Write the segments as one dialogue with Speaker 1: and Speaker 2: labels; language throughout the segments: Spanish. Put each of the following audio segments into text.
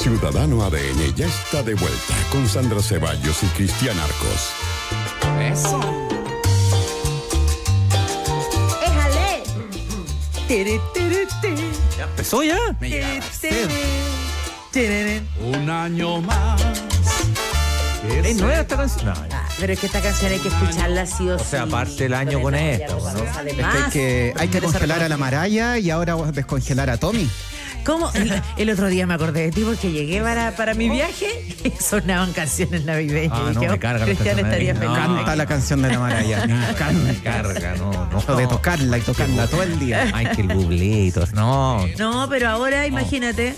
Speaker 1: Ciudadano ADN ya está de vuelta con Sandra Ceballos y Cristian
Speaker 2: Arcos. Eso.
Speaker 3: Ya empezó ya. Un año más.
Speaker 2: Es nueva esta canción. Ah,
Speaker 3: pero es que esta canción hay que escucharla sí o, o sea, aparte el año con, esto. hay que, hay congelar a la Maraya y ahora descongelar a Tommy. ¿Cómo? El otro día me acordé de ti porque llegué para, para mi viaje y sonaban canciones navideñas. Ah, no, oh, Cristian estaría feliz. canta la canción de la Maraya. Me carga,
Speaker 1: no, no. de tocarla
Speaker 2: y tocarla todo el día. Ay, que el todo no.
Speaker 3: No, pero ahora imagínate.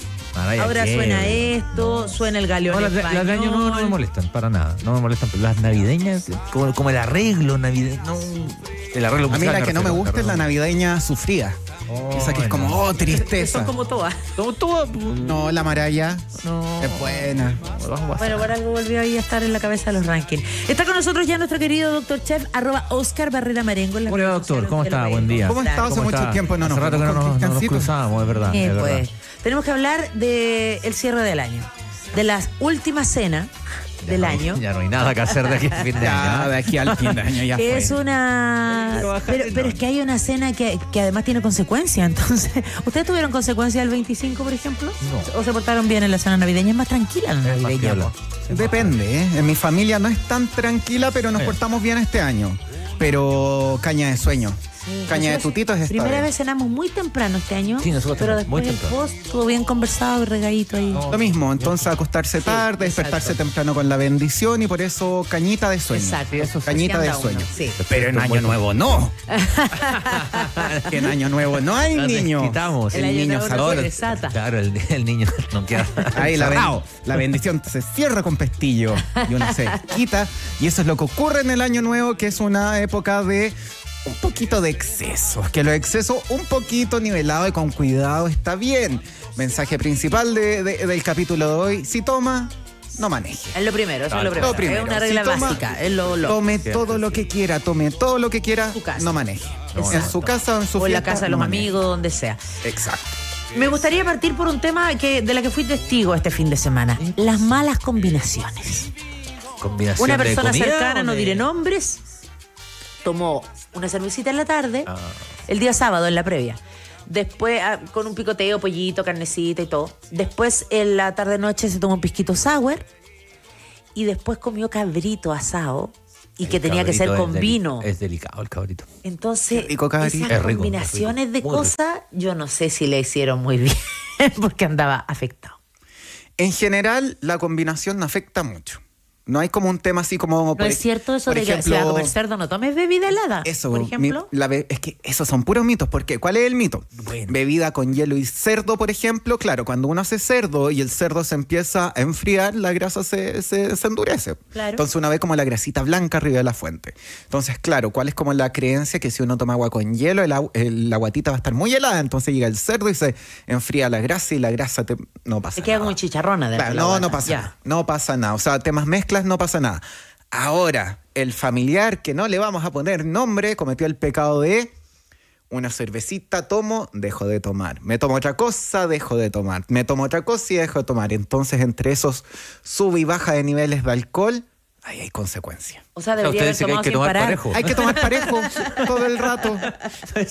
Speaker 2: Ahora suena
Speaker 3: esto, suena el galeón. No, las, las, de año no me
Speaker 2: molestan, para nada. No me molestan. Pero las navideñas, como, como el arreglo navideño.
Speaker 3: el arreglo A mí la que no me gusta es la
Speaker 2: navideña sufrida.
Speaker 3: Esa que es como, oh, tristeza. Son como todas. Como todas.
Speaker 1: No,
Speaker 3: la maraya. No. Es buena. Bueno, por algo volvió ahí a estar en la cabeza de los rankings. Está con nosotros ya nuestro querido doctor chef, arroba Oscar Barrera Marengo. Hola, doctor. ¿Cómo está? Buen día. ¿Cómo está? Hace mucho tiempo no nos que
Speaker 2: no nos, nos eh, es verdad. pues.
Speaker 3: Tenemos que hablar del cierre del año, de las últimas cenas del año. Ya no hay nada que hacer de aquí al fin de
Speaker 1: año. ¿eh? fin de año ya Es
Speaker 3: una... Pero, es que hay una cena que, además tiene consecuencias. Entonces, ¿ustedes tuvieron consecuencias el 25, por ejemplo? ¿O se portaron bien en la cena navideña? Es más tranquila la navideña. Depende, ¿eh? En mi familia no es
Speaker 1: tan tranquila, pero nos portamos bien este año. Pero caña de sueño. Caña de tutitos es Primera vez.
Speaker 3: cenamos muy temprano este año. Sí, nosotros Pero después muy estuvo bien conversado y regadito ahí. Lo
Speaker 1: mismo, entonces acostarse tarde, despertarse temprano con la bendición y por eso cañita de sueño. Exacto. eso cañita de sueño.
Speaker 3: Pero en Año Nuevo no.
Speaker 1: que en Año Nuevo no hay niño Quitamos. El niño salor Claro, el, niño no queda. Ahí la, la bendición se cierra con pestillo y uno se quita. Y eso es lo que ocurre en el año nuevo, que es una época de un poquito de exceso. Que lo exceso un poquito nivelado y con cuidado está bien. Mensaje principal de, del capítulo de hoy. Si toma, no maneje.
Speaker 3: Es lo primero, es lo primero. Es una regla básica. Tome todo
Speaker 1: lo que quiera, tome todo lo que quiera, no maneje. En su
Speaker 3: casa, o en su O en la casa de los amigos, donde sea. Exacto. Me gustaría partir por un tema que, de la que fui testigo este fin de semana. Las malas combinaciones.
Speaker 2: Una persona cercana, no diré
Speaker 3: nombres, tomó una cervecita en la tarde, ah. el día sábado en la previa. Después, ah, con un picoteo, pollito, carnecita y todo. Después, en la tarde-noche, se tomó un pisquito sour. Y después comió cabrito asado y que tenía que ser con vino.
Speaker 2: Es delicado el cabrito.
Speaker 3: Entonces, esas combinaciones de cosas, yo no sé si le hicieron muy bien porque andaba
Speaker 1: afectado. En general, la combinación afecta mucho. No hay como un tema así como. por, es cierto eso de que si comer
Speaker 3: cerdo no tomes bebida helada. Eso, por ejemplo.
Speaker 1: es que esos son puros mitos. ¿Por qué? ¿Cuál es el mito? Bebida con hielo y cerdo, por ejemplo. Claro, cuando uno hace cerdo y el cerdo se empieza a enfriar, la grasa se, se, endurece. Entonces uno ve como la grasita blanca arriba de la fuente. Entonces, claro, ¿cuál es como la creencia que si uno toma agua con hielo, la guatita va a estar muy helada? Entonces llega el cerdo y se enfría la grasa y la grasa te, no pasa. Te
Speaker 3: queda muy chicharrona de No, no pasa.
Speaker 1: Nada, no pasa nada. O sea, temas mezclados no pasa nada. Ahora, el familiar que no le vamos a poner nombre cometió el pecado de una cervecita tomo, dejo de tomar. Me tomo otra cosa, dejo de tomar. Me tomo otra cosa y dejo de tomar. Entonces, entre esos sub y baja de niveles de alcohol, ahí hay
Speaker 2: consecuencias.
Speaker 3: O sea, debería que hay que tomar parejo. Hay que tomar parejo todo el rato.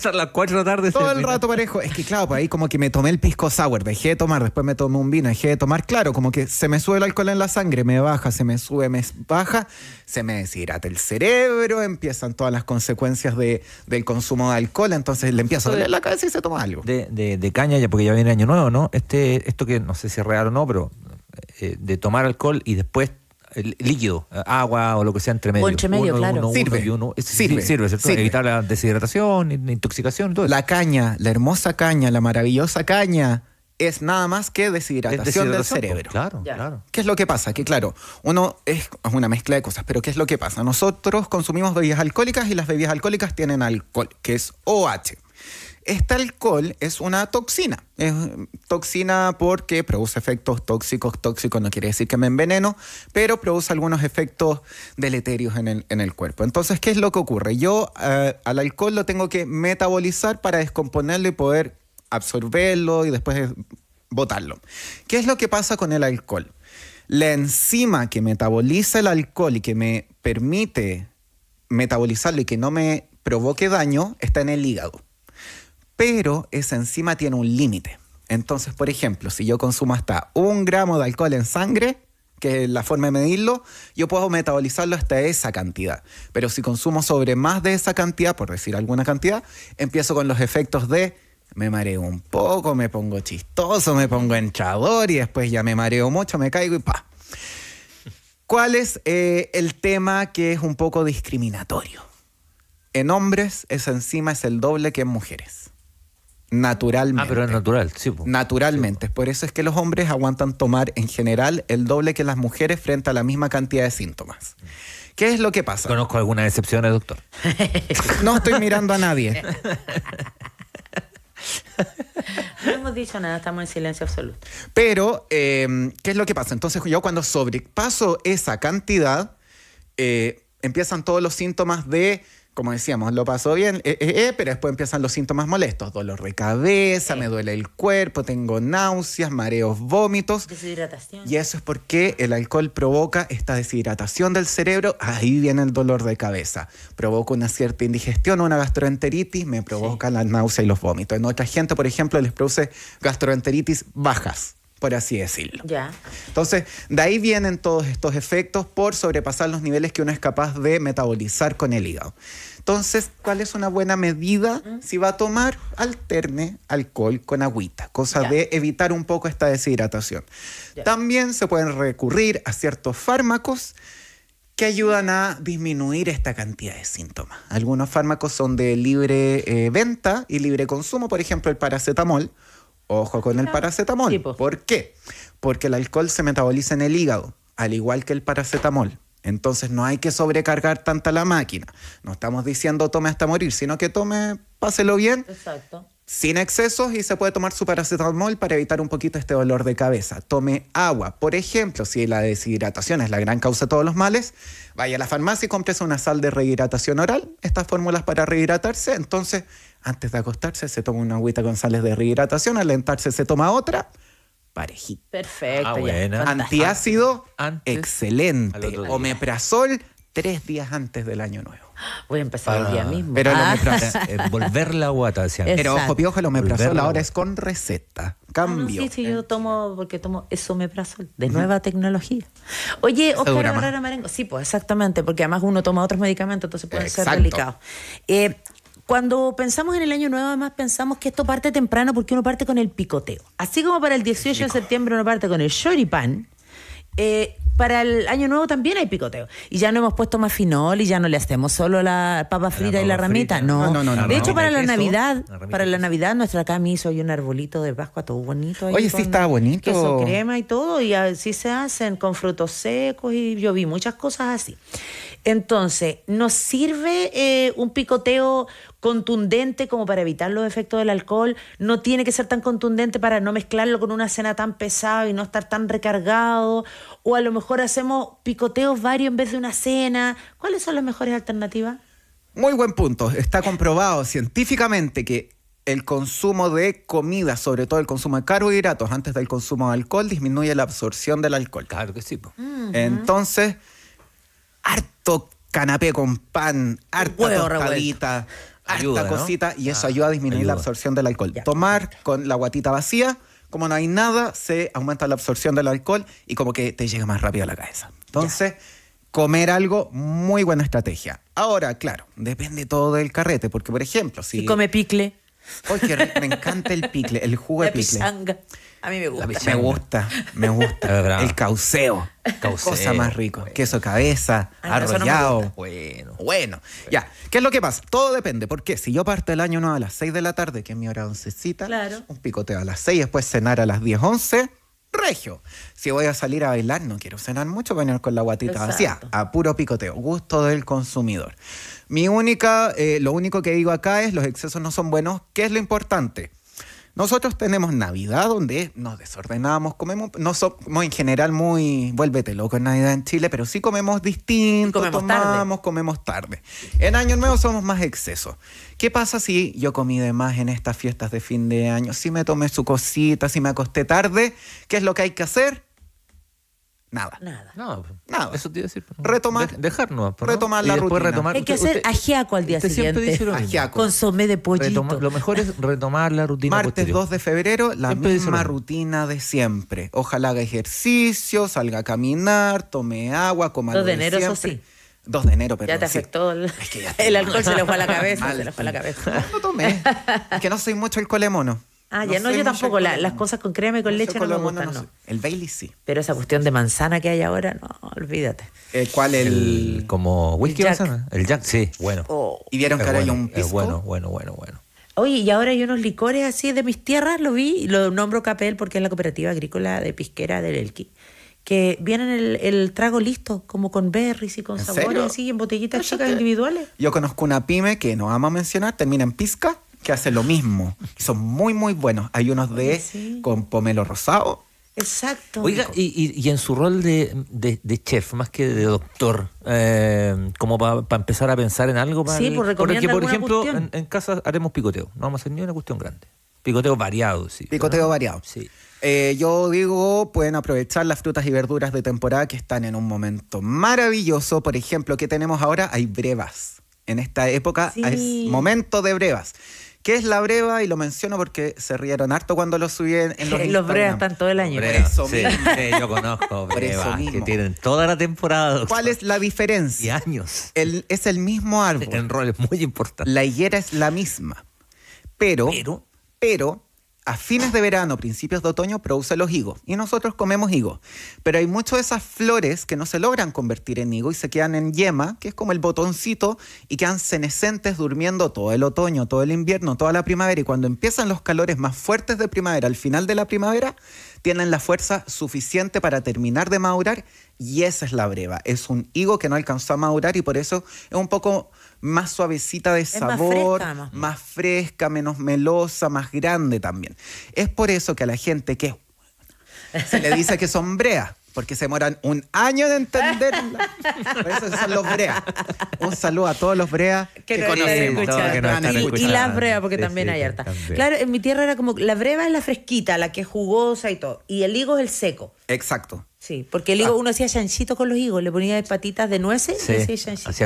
Speaker 2: A las 4 de tarde.
Speaker 1: Todo el rato parejo. Es que claro, por pues ahí como que me tomé el pisco sour, dejé de tomar, después me tomé un vino, dejé de tomar. Claro, como que se me sube el alcohol en la sangre, me baja, se me sube, me baja, se me deshidrata el cerebro, empiezan todas las consecuencias de, del consumo de alcohol,
Speaker 2: entonces le empiezo a doler la cabeza y se toma algo. De, caña ya, porque ya viene año nuevo, ¿no? Este, esto que no sé si es real o no, pero eh, de tomar alcohol y después líquido, agua o lo que sea entre medio. O entre medio, claro. sirve. sirve. Sirve, Evitar la deshidratación,
Speaker 1: intoxicación todo eso. La caña, la hermosa caña, la maravillosa caña es nada más que deshidratación, del pues, cerebro. Claro, claro. ¿Qué es lo que pasa? Que claro, uno es una mezcla de cosas, pero ¿qué es lo que pasa? Nosotros consumimos bebidas alcohólicas y las bebidas alcohólicas tienen alcohol, que es OH. Este alcohol es una toxina. Es toxina porque produce efectos tóxicos. Tóxico no quiere decir que me enveneno, pero produce algunos efectos deleterios en el, cuerpo. Entonces, ¿qué es lo que ocurre? Yo eh, al alcohol lo tengo que metabolizar para descomponerlo y poder absorberlo y después botarlo. ¿Qué es lo que pasa con el alcohol? La enzima que metaboliza el alcohol y que me permite metabolizarlo y que no me provoque daño está en el hígado pero esa enzima tiene un límite. Entonces, por ejemplo, si yo consumo hasta un gramo de alcohol en sangre, que es la forma de medirlo, yo puedo metabolizarlo hasta esa cantidad. Pero si consumo sobre más de esa cantidad, por decir alguna cantidad, empiezo con los efectos de me mareo un poco, me pongo chistoso, me pongo enchador y después ya me mareo mucho, me caigo y pa. ¿Cuál es eh, el tema que es un poco discriminatorio? En hombres esa enzima es el doble que en mujeres naturalmente. Ah, pero es natural, sí. Naturalmente. Por eso es que los hombres aguantan tomar en general el doble que las mujeres frente a la misma cantidad de síntomas.
Speaker 2: ¿Qué es lo que pasa? Conozco algunas excepciones, doctor. no estoy mirando a
Speaker 3: nadie. No hemos dicho nada, estamos en silencio absoluto.
Speaker 1: Pero, eh, ¿qué es lo que pasa? Entonces, yo cuando sobrepaso esa cantidad, eh, empiezan todos los síntomas de como decíamos, lo pasó bien, eh, eh, eh, pero después empiezan los síntomas molestos, dolor de cabeza, me duele el cuerpo, tengo náuseas, mareos, vómitos.
Speaker 3: Deshidratación. Y
Speaker 1: eso es porque el alcohol provoca esta deshidratación del cerebro, ahí viene el dolor de cabeza, provoca una cierta indigestión, o una gastroenteritis, me provoca la náusea y los vómitos. En otra gente, por ejemplo, les produce gastroenteritis bajas por así decirlo. Ya. Entonces, de ahí vienen todos estos efectos por sobrepasar los niveles que uno es capaz de metabolizar con el hígado. Entonces, ¿cuál es una buena medida? Si va a tomar, alterne alcohol con agüita, cosa de evitar un poco esta deshidratación. También se pueden recurrir a ciertos fármacos que ayudan a disminuir esta cantidad de síntomas. Algunos fármacos son de libre eh, venta y libre consumo, por ejemplo el paracetamol Ojo con el paracetamol. ¿Por qué? Porque el alcohol se metaboliza en el hígado, al igual que el paracetamol. Entonces no hay que sobrecargar tanta la máquina. No estamos diciendo tome hasta morir, sino que tome, páselo bien. Exacto sin excesos y se puede tomar su paracetamol para evitar un poquito este dolor de cabeza. Tome agua. Por ejemplo, si la deshidratación es la gran causa de todos los males, vaya a la farmacia y cómprese una sal de rehidratación oral, estas fórmulas para rehidratarse. Entonces, antes de acostarse, se toma una agüita con sales de rehidratación, al se toma otra. Parejito.
Speaker 3: Perfecto. Ah,
Speaker 1: Antiácido, excelente. Omeprazol, tres días antes del año nuevo. Voy a empezar el día ah. mismo. Pero ah. eh, volver
Speaker 2: la guata, el. Pero ojo, piojo, el omeprazol ahora es con receta. Ah, Cambio. sí,
Speaker 3: sí, yo tomo, porque tomo eso omeprazol, de nueva tecnología. Oye, Oscar Herrera Marengo. Sí, pues exactamente, porque además uno toma otros medicamentos, entonces puede ser delicado. Eh, cuando pensamos en el año nuevo, además pensamos que esto parte temprano porque uno parte con el picoteo. Así como para el 18 de septiembre uno parte con el shoripan. eh, para el año nuevo también hay picoteo. Y ya no hemos puesto más finol y ya no le hacemos solo la papa frita y la ramita. No. No, no, De hecho, para la Navidad, para la Navidad, nuestra camisa hizo un arbolito de Pascua todo bonito. Oye, sí estaba bonito. Queso crema y todo. Y así se hacen con frutos secos y yo vi muchas cosas así. Entonces, nos sirve eh, un picoteo contundente como para evitar los efectos del alcohol, no tiene que ser tan contundente para no mezclarlo con una cena tan pesada y no estar tan recargado, o a lo mejor hacemos picoteos varios en vez de una cena. ¿Cuáles son las mejores alternativas?
Speaker 1: Muy buen punto. Está comprobado científicamente que el consumo de comida, sobre todo el consumo de carbohidratos antes del consumo de alcohol, disminuye la absorción del alcohol. Claro que sí. Mm. Entonces, harto canapé con pan, harto cosita y eso ah, ayuda a disminuir la absorción del alcohol. Tomar con la guatita vacía, como no hay nada, se aumenta la absorción del alcohol y como que te llega más rápido a la cabeza. Entonces, comer algo, muy buena estrategia. Ahora, claro, depende todo del carrete, porque por ejemplo, si...
Speaker 3: come picle. Oye, me encanta el picle, el jugo de picle. A mí me gusta. Me gusta,
Speaker 1: me gusta. el cauceo. Cosa más rico. Queso cabeza, arrollado. bueno. Bueno. Ya. ¿Qué es lo que pasa? Todo depende. Porque si yo parto el año 1 a las 6 de la tarde, que es mi hora oncecita, un picoteo a las 6, después cenar a las 10, 11, regio. Si voy a salir a bailar, no quiero cenar mucho, venir con la guatita vacía. A puro picoteo. Gusto del consumidor. Mi única, eh, lo único que digo acá es los excesos no son buenos. ¿Qué es lo importante? Nosotros tenemos Navidad donde nos desordenamos, comemos, no somos en general muy, vuélvete loco en Navidad en Chile, pero sí comemos distinto, comemos tarde. comemos tarde. En Año Nuevo somos más excesos. ¿Qué pasa si yo comí de más en estas fiestas de fin de año? Si me tomé su cosita, si me acosté tarde, ¿qué es lo que hay que hacer? Nada. Nada.
Speaker 2: no pues, Nada. Eso te iba a decir. Pues,
Speaker 1: retomar. dejar ¿no? Pues, retomar la rutina. Hay que hacer
Speaker 3: ajiaco al día siguiente. Consomé de pollito.
Speaker 1: lo mejor es retomar la rutina Martes 2 de febrero, la misma rutina de siempre. Ojalá haga ejercicio, salga a caminar, tome agua, coma 2 de enero, eso sí. 2 de enero, pero. Ya te afectó el,
Speaker 3: el alcohol, se le fue a la cabeza. se le fue a la
Speaker 1: cabeza.
Speaker 2: No, tomé.
Speaker 3: Es que no soy mucho el colemono. Ah, ya no, yo tampoco. las cosas con crema y con leche no me gustan, no. El Bailey sí. Pero esa cuestión de manzana que hay ahora, no, olvídate. Eh, ¿Cuál el,
Speaker 2: como whisky manzana? El Jack, sí, bueno. Oh. y vieron que un pisco. bueno, bueno, bueno, bueno.
Speaker 3: Oye, y ahora hay unos licores así de mis tierras, lo vi, lo nombro Capel porque es la cooperativa agrícola de Pisquera del Elqui que vienen el, trago listo, como con berries y con sabores, así, en botellitas chicas individuales.
Speaker 1: Yo conozco una pyme que no a mencionar, termina en pisca, que hace lo mismo. Son muy, muy buenos. Hay unos de con pomelo rosado.
Speaker 3: Exacto. Oiga,
Speaker 2: y, en su rol de, chef, más que de doctor, eh, como para empezar a pensar en algo para. Sí, pues, por Porque, por ejemplo, en, casa haremos picoteo. No vamos a hacer ni una cuestión grande. Picoteo variado, sí.
Speaker 1: Picoteo variado. Sí. Eh, yo digo, pueden aprovechar las frutas y verduras de temporada que están en un momento maravilloso. Por ejemplo, ¿qué tenemos ahora? Hay brevas. En esta época es momento de brevas. ¿Qué es la breva? Y lo menciono porque se rieron harto cuando lo subí en, los Los brevas están
Speaker 3: todo el año. Por
Speaker 2: sí, yo conozco brevas que tienen toda la temporada. ¿Cuál
Speaker 1: es la diferencia? Y años. es el mismo árbol. En es muy importante. La higuera es la misma. Pero, pero, pero a fines de verano, principios de otoño, produce los higos. Y nosotros comemos higo. Pero hay muchas de esas flores que no se logran convertir en higo y se quedan en yema, que es como el botoncito, y quedan senescentes durmiendo todo el otoño, todo el invierno, toda la primavera. Y cuando empiezan los calores más fuertes de primavera, al final de la primavera, tienen la fuerza suficiente para terminar de madurar y esa es la breva. Es un higo que no alcanzó a madurar y por eso es un poco más suavecita de sabor, más fresca, menos melosa, más grande también. Es por eso que a la gente que se le dice que son breas. Porque se demoran un año de entenderla. Por eso son los breas. Un saludo a todos los breas que, conocemos. y, las breas, porque
Speaker 3: también hay harta. Claro, en mi tierra era como la breva es la fresquita, la que es jugosa y todo. Y el higo es el seco. Exacto. Sí, porque el higo, ah. uno hacía chanchito con los higos, le ponía patitas de nueces y hacía chanchito. Hacía,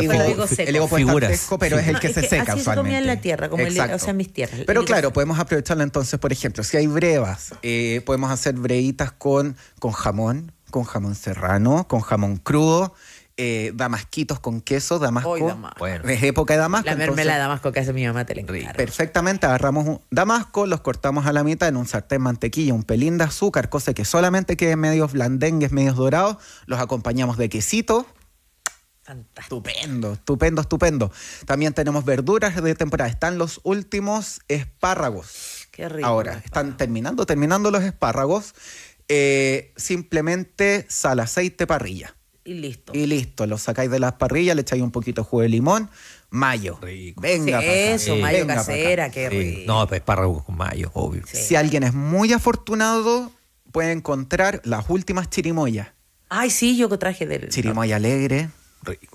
Speaker 3: el higo, seco. Fresco, pero es el que se seca seca así usualmente. en la tierra, como el, o sea, mis tierras. Pero claro,
Speaker 1: podemos aprovecharlo entonces, por ejemplo, si hay brevas, eh, podemos hacer breitas con, con jamón, con jamón serrano, con jamón crudo eh, damasquitos con queso, damasco. Hoy
Speaker 3: Es época de damasco. La mermela de damasco que hace mi mamá te la
Speaker 1: Perfectamente, agarramos un damasco, los cortamos a la mitad en un sartén mantequilla, un pelín de azúcar, cosa que solamente quede medios blandengues, medios dorados, los acompañamos de quesito. Fantástico. Estupendo, estupendo, estupendo. También tenemos verduras de temporada. Están los últimos espárragos. Qué rico. Ahora, están terminando, terminando los espárragos. Eh, simplemente sal, aceite, parrilla. Y listo. Y listo, lo sacáis de las parrillas, le echáis un poquito de jugo de limón, mayo. Venga. eso, mayo casera, qué rico.
Speaker 2: No, pues párrafo con mayo, obvio. Si
Speaker 1: alguien es muy afortunado, puede encontrar las últimas chirimoyas. Ay, sí, yo que traje del... Chirimoya alegre,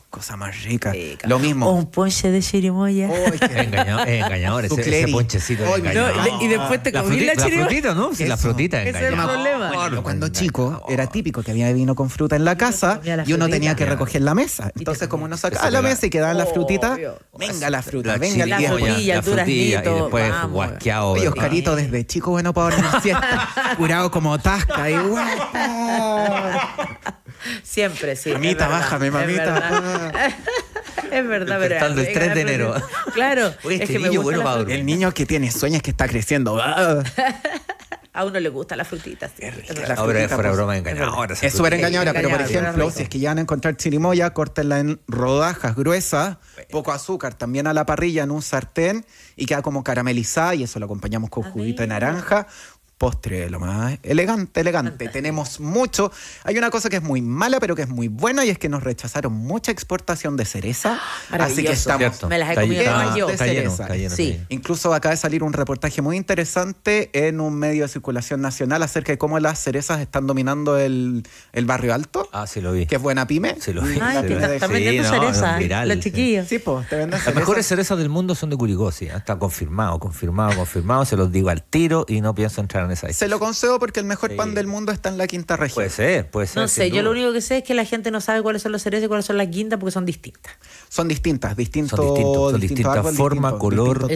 Speaker 1: Cosa más rica. Lo mismo. O un ponche
Speaker 3: de chirimoya. Uy, es, eh, engañador, es ese, ponchecito. de y después te comí la, chirimoya. La frutita, ¿no? Sí, la frutita Ese es el problema.
Speaker 1: cuando chico era típico que había vino con fruta en la casa y, uno tenía que recoger la mesa. Entonces, como uno sacaba la mesa y quedaba las frutitas, venga la fruta, venga la frutilla, Y después guasqueado. Y Oscarito desde chico bueno para dormir siesta, curado como tasca.
Speaker 3: Y Siempre, sí. Mamita, bájame, mamita. Es verdad, es verdad el 3 de, enero. Claro. Este
Speaker 1: el niño que tiene sueños que está creciendo.
Speaker 3: Ah. a uno le gusta las frutitas. es
Speaker 1: pues, broma engañadora. Es súper engañadora, pero por ejemplo, si es que ya van a encontrar chirimoya, córtenla en rodajas gruesas, poco azúcar, también a la parrilla en un sartén y queda como caramelizada y eso lo acompañamos con ah, juguito de naranja, postre, lo más elegante, elegante. Tenemos mucho. Hay una cosa que es muy mala, pero que es muy buena, y es que nos rechazaron mucha exportación de cereza. Ah, Así que estamos. Me las he comido yo. De cereza. Incluso acaba de salir un reportaje muy interesante en un medio de circulación nacional acerca de cómo las cerezas están dominando el, el barrio alto. Ah, sí lo vi. Que es buena pyme. Sí lo vi. están vendiendo Los chiquillos. Sí, pues, te Las mejores
Speaker 2: cerezas del mundo son de Curigosia. ¿eh? Está confirmado, confirmado, confirmado. Se los digo al tiro y no pienso entrar en se lo concedo porque el mejor pan del mundo está en la quinta región. Puede ser, puede ser. No sé, yo lo
Speaker 3: único que sé es que la gente no sabe cuáles son los cerezos y cuáles son las guindas porque son distintas.
Speaker 1: Son distintas, distintos. Son, distintas forma, color,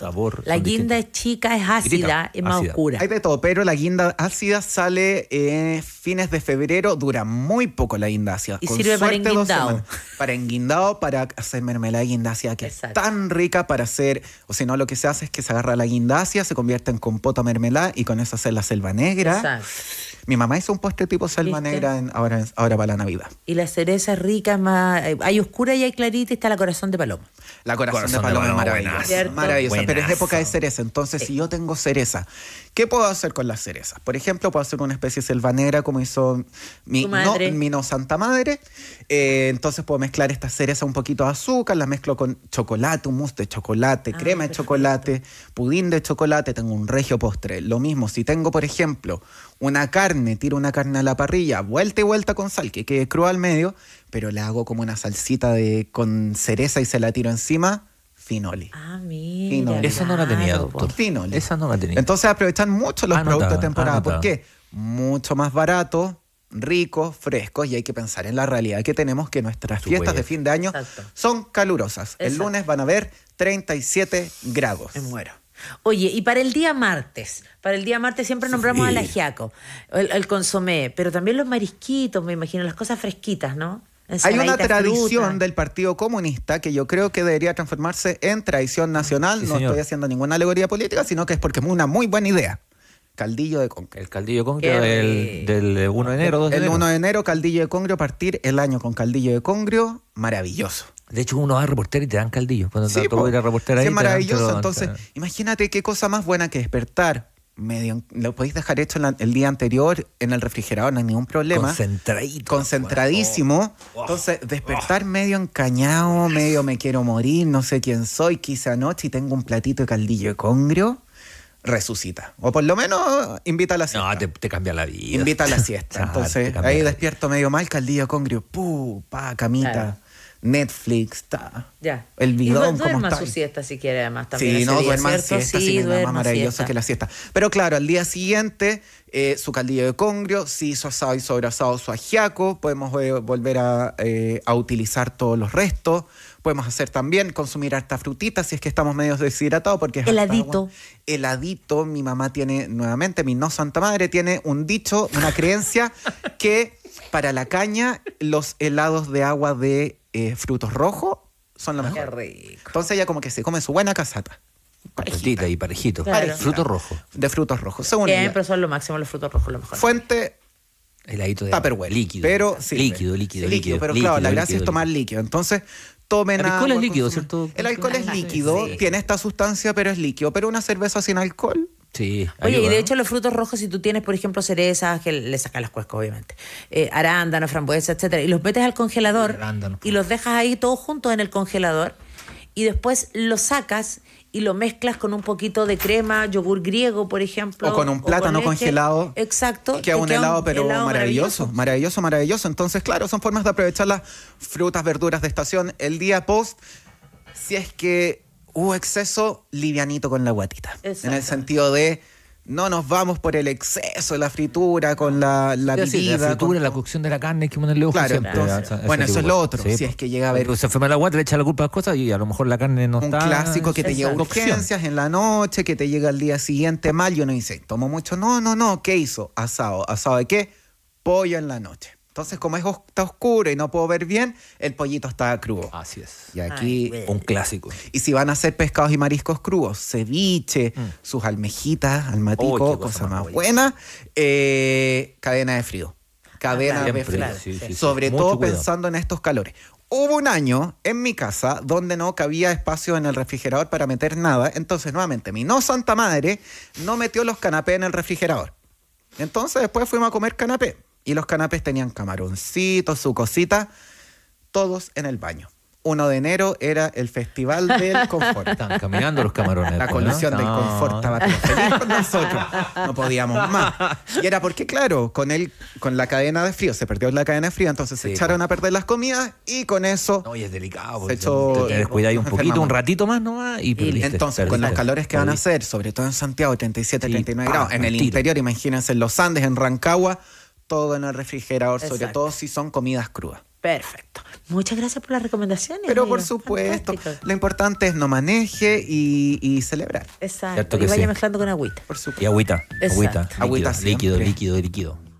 Speaker 1: sabor. La guinda
Speaker 3: es chica, es ácida, es más oscura.
Speaker 1: Hay de todo, pero la guinda ácida sale en eh, fines de febrero, dura muy poco la guinda Y sirve para enguindado. Para enguindado, para hacer mermelada guinda ácida, que es tan rica para hacer, o si no, lo que se hace es que se agarra la guinda se convierte en compota mermelada y con hacer la selva negra. Mi mamá hizo un postre tipo selva negra ahora, ahora para la Navidad.
Speaker 3: Y la cereza rica, más, eh, hay oscura y hay clarita, y está la corazón de paloma.
Speaker 1: La
Speaker 2: corazón, de paloma, es maravillosa.
Speaker 1: Maravillosa, pero es época de cereza. Entonces, si yo tengo cereza ¿Qué puedo hacer con las cerezas? Por ejemplo, puedo hacer una especie selvanera como hizo mi, no, santa madre. Eh, entonces puedo mezclar estas cerezas un poquito de azúcar, las mezclo con chocolate, un mousse de chocolate, ah, crema de chocolate, pudín de chocolate, tengo un regio postre. Lo mismo, si tengo, por ejemplo, una carne, tiro una carne a la parrilla, vuelta y vuelta con sal, que quede cruda al medio, pero la hago como una salsita de, con cereza y se la tiro encima Tinoli. Ah, mira. no la tenía, doctor. Pues, Esa no la tenía. Entonces aprovechan mucho los productos de temporada. ¿Por qué? Mucho más barato, ricos, frescos y hay que pensar en la realidad que tenemos que nuestras fiestas de fin de año son calurosas. El lunes van a haber 37 grados. Me
Speaker 3: muero. Oye, y para el día martes, para el día martes siempre nombramos al ajiaco, el, consomé, pero también los marisquitos, me imagino, las cosas fresquitas, ¿no? Hay una tradición
Speaker 1: del Partido Comunista que yo creo que debería transformarse en tradición nacional. no estoy haciendo ninguna alegoría política, sino que es porque es una muy buena idea. Caldillo de Congre.
Speaker 2: El caldillo de del, 1 de enero. el 1
Speaker 1: de enero, caldillo de Congre, partir el año con caldillo de Congrio.
Speaker 2: maravilloso. De hecho, uno va a reporter y te dan caldillo. Cuando a ahí, sí, maravilloso. Entonces,
Speaker 1: imagínate qué cosa más buena que despertar lo podéis dejar hecho el día anterior en el refrigerador, no hay ningún problema. Concentradísimo. Oh, Entonces, despertar medio encañado, medio me quiero morir, no sé quién soy, quise anoche y tengo un platito de caldillo de congrio, resucita. O por lo menos invita a la siesta. No, te, cambia la vida. Invita a la siesta. Entonces, ahí despierto medio mal, caldillo de congrio, pum, pa, camita. Netflix, está. Ya. El bidón, duerma como su
Speaker 3: siesta si quiere, además Sí, no, siesta, sí, más maravillosa que la
Speaker 1: siesta. Pero claro, al día siguiente, eh, su caldillo de congrio, si hizo asado y sobrasado, su ajiaco, podemos eh, volver eh, a, utilizar todos los restos podemos hacer también, consumir hasta frutitas si es que estamos medio deshidratados porque es heladito. Heladito, mi mamá tiene nuevamente, mi no santa madre tiene un dicho, una creencia que para la caña los helados de agua de eh, frutos rojos son lo ah, mejor. Rico. Entonces ella como que se come su buena casata. Parejita y parejito. Frutos rojos. De frutos rojos, según Bien, ella.
Speaker 3: pero son lo máximo los frutos rojos, lo mejor. Fuente heladito de Tupperware.
Speaker 1: Líquido. Pero sí, líquido, líquido, líquido, Pero claro, la gracia es tomar líquido. Entonces, tomen El alcohol es líquido, ¿cierto? El alcohol es líquido, tiene esta sustancia, pero es líquido. Pero una cerveza sin alcohol Sí. Oye, y de hecho
Speaker 3: los frutos rojos, si tú tienes, por ejemplo, cerezas, que le sacas las cuescas, obviamente, eh, arándanos, frambuesas, etcétera, y los metes al congelador y los dejas ahí todos juntos en el congelador y después los sacas y lo mezclas con un poquito de crema, yogur griego, por ejemplo. O con un plátano congelado. Exacto. Que, es un helado, pero maravilloso,
Speaker 1: maravilloso, maravilloso, maravilloso. Entonces, claro, son formas de aprovechar las frutas, verduras de estación el día post. Si es que hubo exceso livianito con la guatita. En el sentido de no nos vamos por el exceso, la fritura con
Speaker 2: la, la La fritura, la cocción de la carne, hay que ponerle ojo ah, bueno, eso es lo otro, si es que llega a ver Pues se enferma la guata, le echa la culpa a las cosas y a lo mejor la carne no un está... Un clásico que te Exacto. llega urgencias en la
Speaker 1: noche, que te llega al día siguiente mal, yo no dice, tomo mucho, no, no, no, ¿qué hizo? Asado, ¿asado de qué? Pollo en la noche. Entonces, como es, está oscuro y no puedo ver bien, el pollito está crudo. Así es. Y aquí. un clásico. Y si van a hacer pescados y mariscos crudos, ceviche, mm. sus almejitas, almatico, oh, cosa, más, buena, eh, cadena de frío. Cadena de frío. Sobre todo pensando en estos calores. Hubo un año en mi casa donde no cabía espacio en el refrigerador para meter nada. Entonces, nuevamente, mi no santa madre no metió los canapés en el refrigerador. Entonces, después fuimos a comer canapés. Y los canapés tenían camaroncitos, su cosita, todos en el baño. 1 de enero era el festival del confort.
Speaker 2: Están caminando los camarones. La
Speaker 1: colusión del confort estaba
Speaker 3: feliz con nosotros.
Speaker 1: No podíamos más. Y era porque, claro, con el, con la cadena de frío, se perdió la cadena de frío, entonces se echaron a perder las comidas y con eso. No,
Speaker 2: y es delicado. Se echó, te descuidáis un poquito, un ratito más nomás y, Entonces, con los calores
Speaker 1: que van a hacer, sobre todo en Santiago, 37, 39 ah, grados. En el interior, imagínense, en los Andes, en Rancagua todo en el refrigerador, sobre todo si son comidas crudas. Perfecto. Muchas gracias por
Speaker 3: las recomendaciones. Pero por supuesto,
Speaker 1: lo importante es no maneje y, celebrar.
Speaker 3: Exacto. Que y vaya mezclando con agüita.
Speaker 2: Por supuesto. Y agüita. Agüita. agüita líquido, líquido, líquido.